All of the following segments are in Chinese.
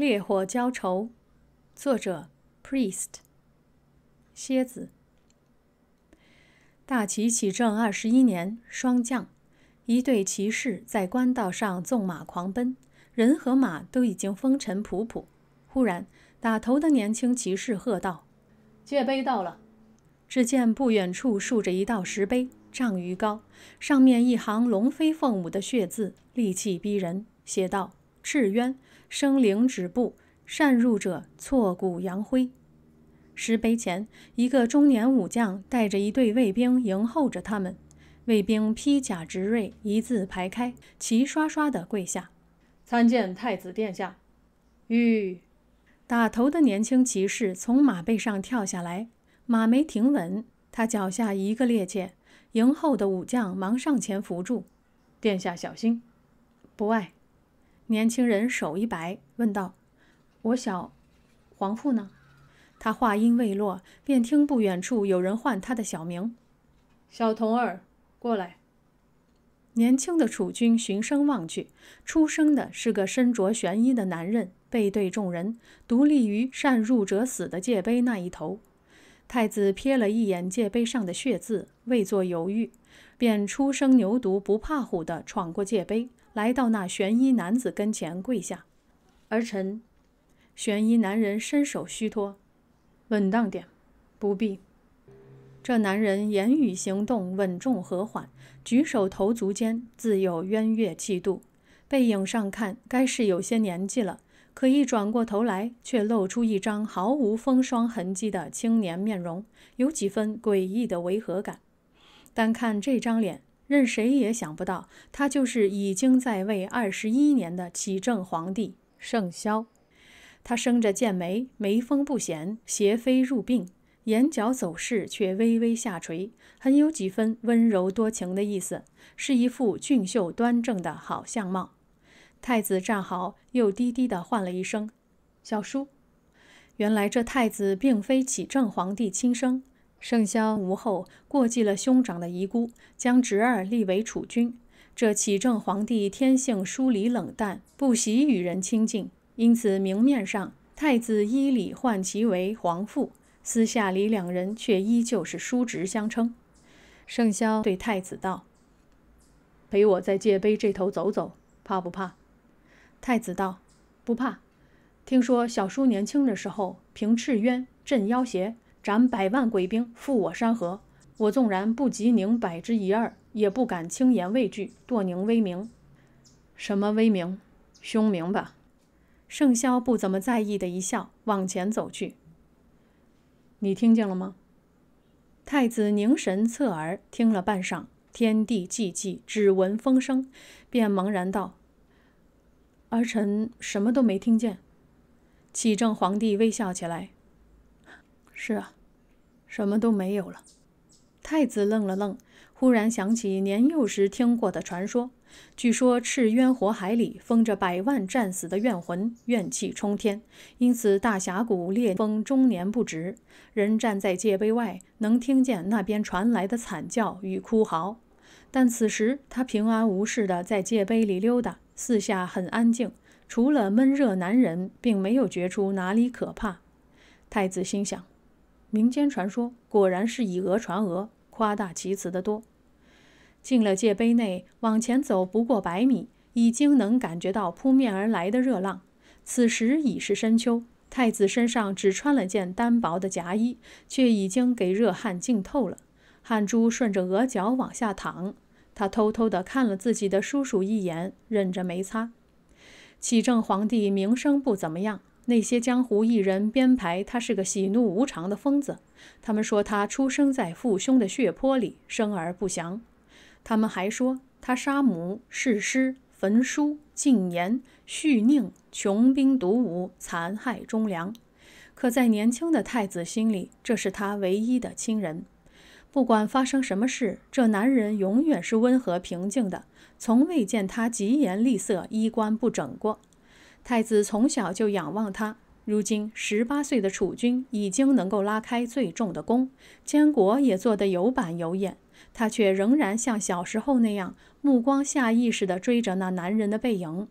《烈火浇愁》，作者：Priest，蝎子。大齐启政二十一年，霜降。一队骑士在官道上纵马狂奔，人和马都已经风尘仆仆。忽然，打头的年轻骑士喝道：“界碑到了！”只见不远处竖着一道石碑，丈余高，上面一行龙飞凤舞的血字，戾气逼人，写道：“赤渊。”生灵止步，擅入者挫骨扬灰。石碑前，一个中年武将带着一队卫兵迎候着他们。卫兵披甲执锐，一字排开，齐刷刷地跪下，参见太子殿下。吁！打头的年轻骑士从马背上跳下来，马没停稳，他脚下一个趔趄，迎候的武将忙上前扶住，殿下小心。不碍。年轻人手一摆，问道：“我小皇父呢？”他话音未落，便听不远处有人唤他的小名：“小童儿，过来。”年轻的楚军循声望去，出声的是个身着玄衣的男人，背对众人，独立于“擅入者死”的界碑那一头。太子瞥了一眼界碑上的血字，未作犹豫，便初生牛犊不怕虎地闯过界碑。来到那玄衣男子跟前跪下，儿臣。玄衣男人伸手虚托，稳当点，不必。这男人言语行动稳重和缓，举手投足间自有渊月气度。背影上看，该是有些年纪了，可一转过头来，却露出一张毫无风霜痕迹的青年面容，有几分诡异的违和感。但看这张脸。任谁也想不到，他就是已经在位二十一年的启政皇帝圣嚣。他生着剑眉，眉峰不显，斜飞入鬓，眼角走势却微微下垂，很有几分温柔多情的意思，是一副俊秀端正的好相貌。太子站好，又低低的唤了一声：“小叔。”原来这太子并非启政皇帝亲生。圣萧无后，过继了兄长的遗孤，将侄儿立为储君。这启政皇帝天性疏离冷淡，不喜与人亲近，因此明面上太子依礼唤其为皇父，私下里两人却依旧是叔侄相称。圣萧对太子道：“陪我在界碑这头走走，怕不怕？”太子道：“不怕。听说小叔年轻的时候平赤渊镇妖邪。”斩百万鬼兵覆我山河，我纵然不及宁百之一二，也不敢轻言畏惧，堕宁威名。什么威名？凶名吧。盛骁不怎么在意的一笑，往前走去。你听见了吗？太子凝神侧耳听了半晌，天地寂寂，只闻风声，便茫然道：“儿臣什么都没听见。”启正皇帝微笑起来。是啊，什么都没有了。太子愣了愣，忽然想起年幼时听过的传说：据说赤渊火海里封着百万战死的怨魂，怨气冲天，因此大峡谷烈风终年不止。人站在界碑外，能听见那边传来的惨叫与哭嚎。但此时他平安无事的在界碑里溜达，四下很安静，除了闷热难忍，并没有觉出哪里可怕。太子心想。民间传说果然是以讹传讹，夸大其词的多。进了界碑内，往前走不过百米，已经能感觉到扑面而来的热浪。此时已是深秋，太子身上只穿了件单薄的夹衣，却已经给热汗浸透了，汗珠顺着额角往下淌。他偷偷地看了自己的叔叔一眼，忍着没擦。启正皇帝名声不怎么样。那些江湖艺人编排他是个喜怒无常的疯子。他们说他出生在父兄的血泊里，生而不祥。他们还说他杀母弑师、焚书禁言、蓄佞穷兵黩武、残害忠良。可在年轻的太子心里，这是他唯一的亲人。不管发生什么事，这男人永远是温和平静的，从未见他疾言厉色、衣冠不整过。太子从小就仰望他，如今十八岁的储君已经能够拉开最重的弓，监国也做得有板有眼，他却仍然像小时候那样，目光下意识地追着那男人的背影。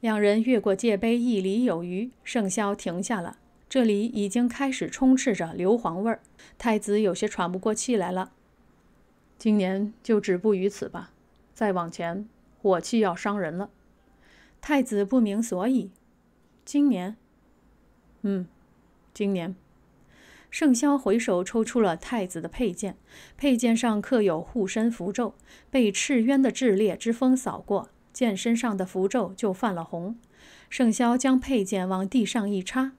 两人越过界碑一里有余，盛骁停下了，这里已经开始充斥着硫磺味儿，太子有些喘不过气来了。今年就止步于此吧，再往前火气要伤人了。太子不明所以。今年，嗯，今年，盛枭回首抽出了太子的佩剑，佩剑上刻有护身符咒，被赤渊的炽烈之风扫过，剑身上的符咒就泛了红。盛枭将佩剑往地上一插，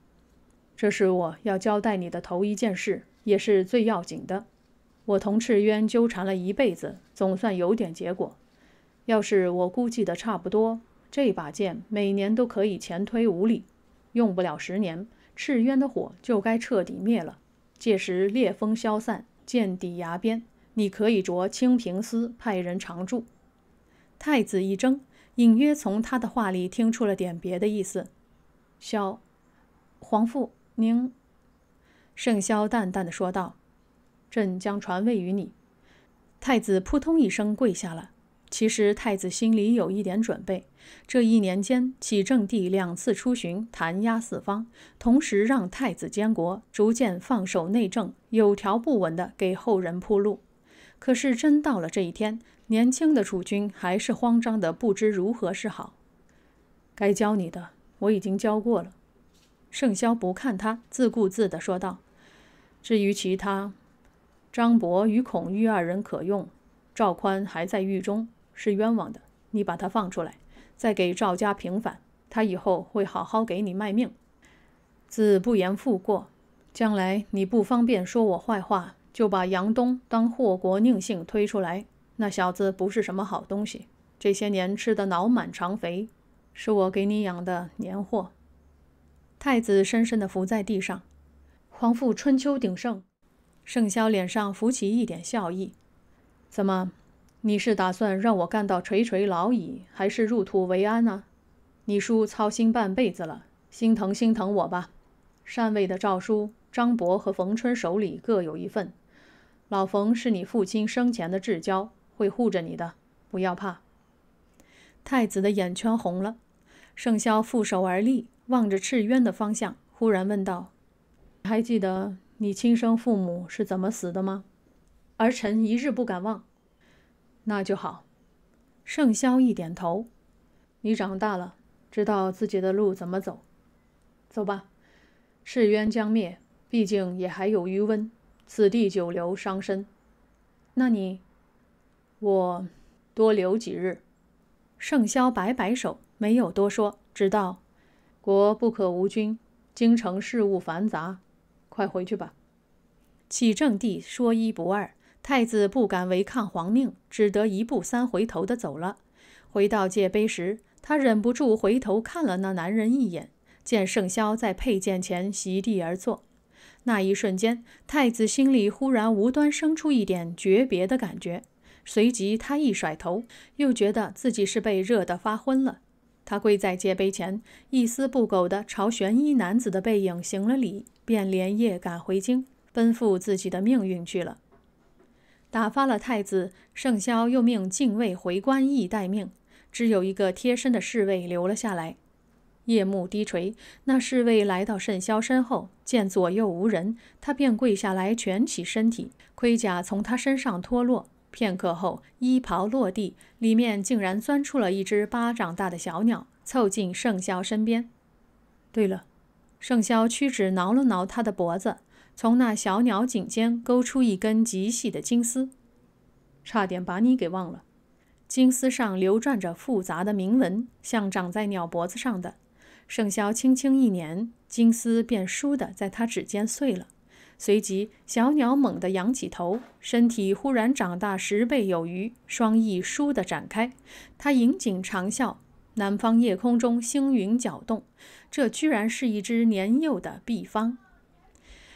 这是我要交代你的头一件事，也是最要紧的。我同赤渊纠缠了一辈子，总算有点结果。要是我估计的差不多。这把剑每年都可以前推五里，用不了十年，赤渊的火就该彻底灭了。届时烈风消散，剑底崖边，你可以着清平司派人常驻。太子一怔，隐约从他的话里听出了点别的意思。萧皇父，您……盛萧淡淡的说道：“朕将传位于你。”太子扑通一声跪下了。其实太子心里有一点准备，这一年间启正帝两次出巡，弹压四方，同时让太子监国，逐渐放手内政，有条不紊地给后人铺路。可是真到了这一天，年轻的楚君还是慌张的，不知如何是好。该教你的我已经教过了，盛嚣不看他，自顾自地说道：“至于其他，张博与孔郁二人可用，赵宽还在狱中。”是冤枉的，你把他放出来，再给赵家平反，他以后会好好给你卖命。子不言父过，将来你不方便说我坏话，就把杨东当祸国佞幸推出来。那小子不是什么好东西，这些年吃得脑满肠肥，是我给你养的年货。太子深深地伏在地上，皇父春秋鼎盛，盛肖脸上浮起一点笑意，怎么？你是打算让我干到垂垂老矣，还是入土为安呢？你叔操心半辈子了，心疼心疼我吧。禅位的诏书，张伯和冯春手里各有一份。老冯是你父亲生前的至交，会护着你的，不要怕。太子的眼圈红了，盛潇负手而立，望着赤渊的方向，忽然问道：“还记得你亲生父母是怎么死的吗？”儿臣一日不敢忘。那就好，盛萧一点头。你长大了，知道自己的路怎么走。走吧，赤渊将灭，毕竟也还有余温，此地久留伤身。那你，我多留几日。盛萧摆摆手，没有多说，只道：国不可无君，京城事务繁杂，快回去吧。启正帝说一不二。太子不敢违抗皇命，只得一步三回头的走了。回到界碑时，他忍不住回头看了那男人一眼，见盛嚣在佩剑前席地而坐。那一瞬间，太子心里忽然无端生出一点诀别的感觉。随即，他一甩头，又觉得自己是被热得发昏了。他跪在界碑前，一丝不苟地朝玄衣男子的背影行了礼，便连夜赶回京，奔赴自己的命运去了。打发了太子盛枭，又命禁卫回官驿待命，只有一个贴身的侍卫留了下来。夜幕低垂，那侍卫来到盛枭身后，见左右无人，他便跪下来蜷起身体，盔甲从他身上脱落。片刻后，衣袍落地，里面竟然钻出了一只巴掌大的小鸟，凑近盛枭身边。对了，盛枭屈指挠了挠他的脖子。从那小鸟颈间勾出一根极细的金丝，差点把你给忘了。金丝上流转着复杂的铭文，像长在鸟脖子上的。圣箫轻轻一捻，金丝便倏地在他指尖碎了。随即，小鸟猛地仰起头，身体忽然长大十倍有余，双翼倏地展开，它引颈长啸。南方夜空中星云搅动，这居然是一只年幼的毕方。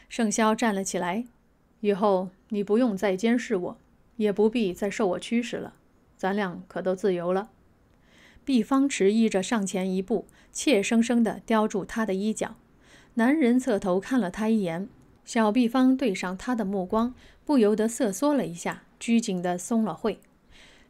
盛霄站了起来，以后你不用再监视我，也不必再受我驱使了，咱俩可都自由了。毕方迟疑着上前一步，怯生生地叼住他的衣角。男人侧头看了他一眼，小毕方对上他的目光，不由得瑟缩了一下，拘谨地松了会。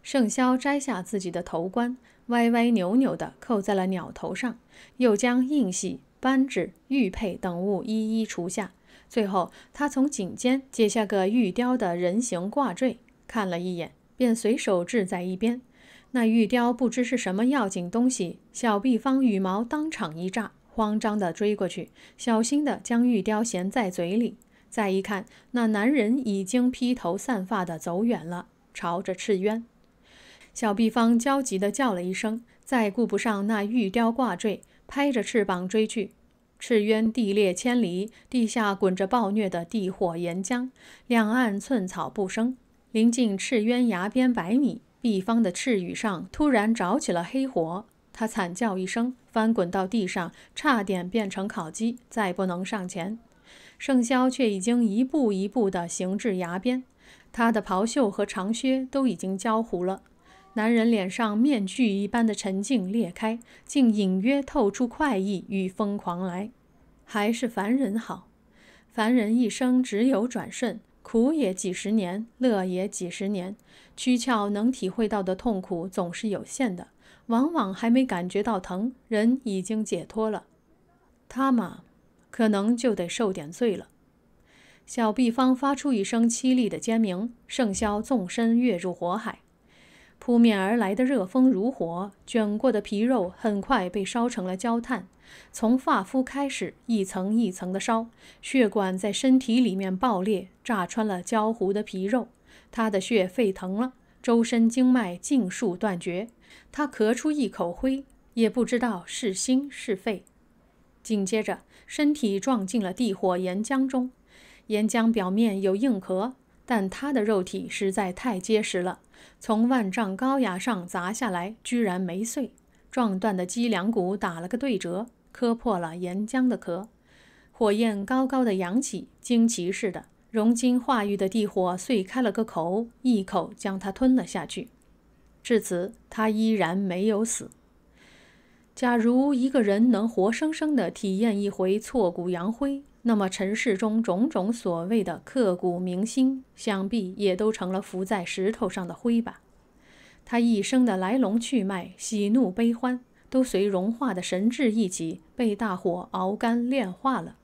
盛霄摘下自己的头冠，歪歪扭扭地扣在了鸟头上，又将印玺、扳指、玉佩等物一一除下。最后，他从颈间解下个玉雕的人形挂坠，看了一眼，便随手置在一边。那玉雕不知是什么要紧东西，小毕方羽毛当场一炸，慌张地追过去，小心地将玉雕衔在嘴里。再一看，那男人已经披头散发地走远了，朝着赤渊。小毕方焦急地叫了一声，再顾不上那玉雕挂坠，拍着翅膀追去。赤渊地裂千里，地下滚着暴虐的地火岩浆，两岸寸草不生。临近赤渊崖边百米，毕方的赤羽上突然着起了黑火，他惨叫一声，翻滚到地上，差点变成烤鸡，再不能上前。盛霄却已经一步一步地行至崖边，他的袍袖和长靴都已经焦糊了。男人脸上面具一般的沉静裂开，竟隐约透出快意与疯狂来。还是凡人好，凡人一生只有转瞬，苦也几十年，乐也几十年。躯壳能体会到的痛苦总是有限的，往往还没感觉到疼，人已经解脱了。他嘛，可能就得受点罪了。小毕方发出一声凄厉的尖鸣，圣霄纵身跃入火海。扑面而来的热风如火，卷过的皮肉很快被烧成了焦炭，从发肤开始，一层一层的烧，血管在身体里面爆裂，炸穿了焦糊的皮肉，他的血沸腾了，周身经脉尽数断绝，他咳出一口灰，也不知道是心是肺，紧接着身体撞进了地火岩浆中，岩浆表面有硬壳，但他的肉体实在太结实了。从万丈高崖上砸下来，居然没碎，撞断的脊梁骨打了个对折，磕破了岩浆的壳，火焰高高的扬起，惊奇似的，融金化玉的地火碎开了个口，一口将它吞了下去。至此，他依然没有死。假如一个人能活生生地体验一回挫骨扬灰。那么尘世中种种所谓的刻骨铭心，想必也都成了浮在石头上的灰吧。他一生的来龙去脉、喜怒悲欢，都随融化的神智一起被大火熬干炼化了。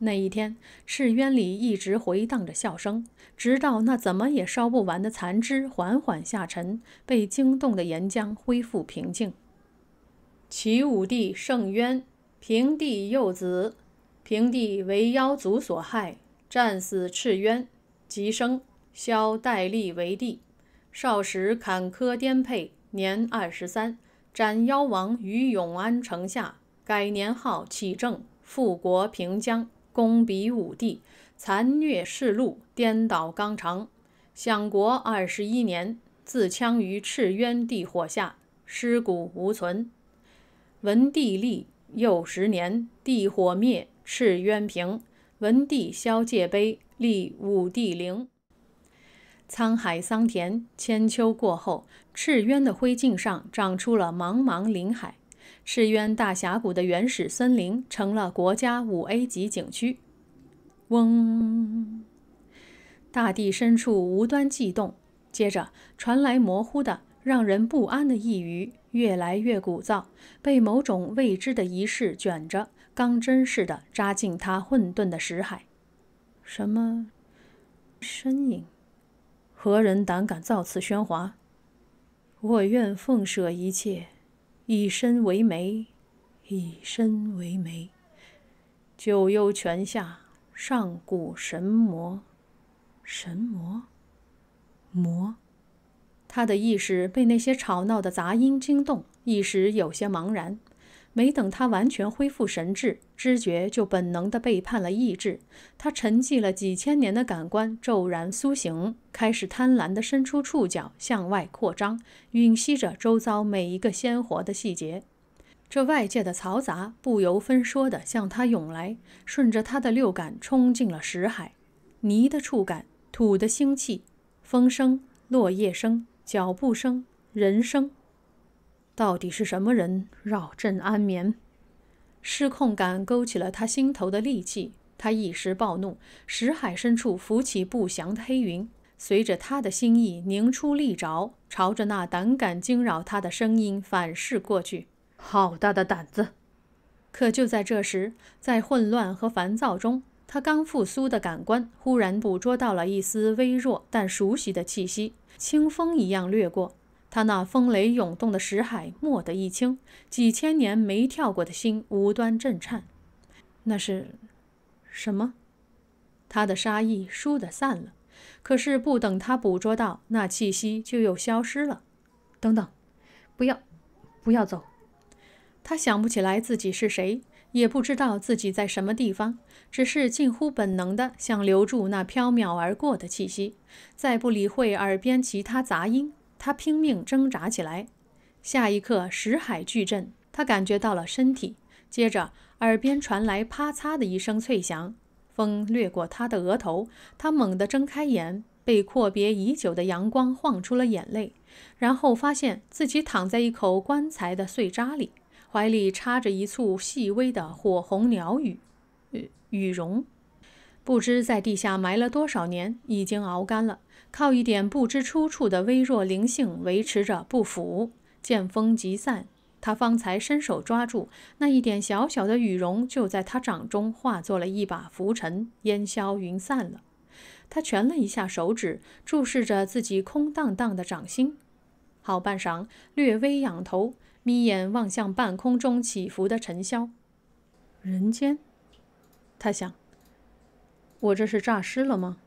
那一天，赤渊里一直回荡着笑声，直到那怎么也烧不完的残肢缓缓下沉，被惊动的岩浆恢复平静。齐武帝圣渊平帝幼子。平地为妖族所害，战死赤渊，即生萧戴立为帝。少时坎坷颠沛，年二十三，斩妖王于永安城下，改年号启政，复国平江，攻比武帝，残虐世禄，颠倒纲常。享国二十一年，自戕于赤渊地火下，尸骨无存。文帝立又十年，地火灭。赤渊平，文帝萧界碑，立武帝陵。沧海桑田，千秋过后，赤渊的灰烬上长出了茫茫林海。赤渊大峡谷的原始森林成了国家五 A 级景区。嗡，大地深处无端悸动，接着传来模糊的、让人不安的一语，越来越鼓噪，被某种未知的仪式卷着。钢针似的扎进他混沌的识海。什么身影？何人胆敢造次喧哗？我愿奉舍一切，以身为媒，以身为媒。九幽泉下，上古神魔，神魔，魔。他的意识被那些吵闹的杂音惊动，一时有些茫然。没等他完全恢复神智，知觉就本能地背叛了意志。他沉寂了几千年的感官骤然苏醒，开始贪婪地伸出触角向外扩张，吮吸着周遭每一个鲜活的细节。这外界的嘈杂不由分说地向他涌来，顺着他的六感冲进了识海。泥的触感，土的腥气，风声、落叶声、脚步声、人声。到底是什么人扰朕安眠？失控感勾起了他心头的戾气，他一时暴怒，识海深处浮起不祥的黑云，随着他的心意凝出利爪，朝着那胆敢惊扰他的声音反噬过去。好大的胆子！可就在这时，在混乱和烦躁中，他刚复苏的感官忽然捕捉到了一丝微弱但熟悉的气息，清风一样掠过。他那风雷涌动的石海没得一清，几千年没跳过的心无端震颤。那是，什么？他的杀意倏地散了，可是不等他捕捉到那气息，就又消失了。等等，不要，不要走！他想不起来自己是谁，也不知道自己在什么地方，只是近乎本能的想留住那飘渺而过的气息，再不理会耳边其他杂音。他拼命挣扎起来，下一刻石海巨震，他感觉到了身体。接着耳边传来啪嚓的一声脆响，风掠过他的额头，他猛地睁开眼，被阔别已久的阳光晃出了眼泪。然后发现自己躺在一口棺材的碎渣里，怀里插着一簇细微的火红鸟羽，羽绒。不知在地下埋了多少年，已经熬干了，靠一点不知出处的微弱灵性维持着不腐。见风即散，他方才伸手抓住那一点小小的羽绒，就在他掌中化作了一把浮尘，烟消云散了。他蜷了一下手指，注视着自己空荡荡的掌心，好半晌，略微仰头，眯眼望向半空中起伏的尘嚣。人间，他想。我这是诈尸了吗？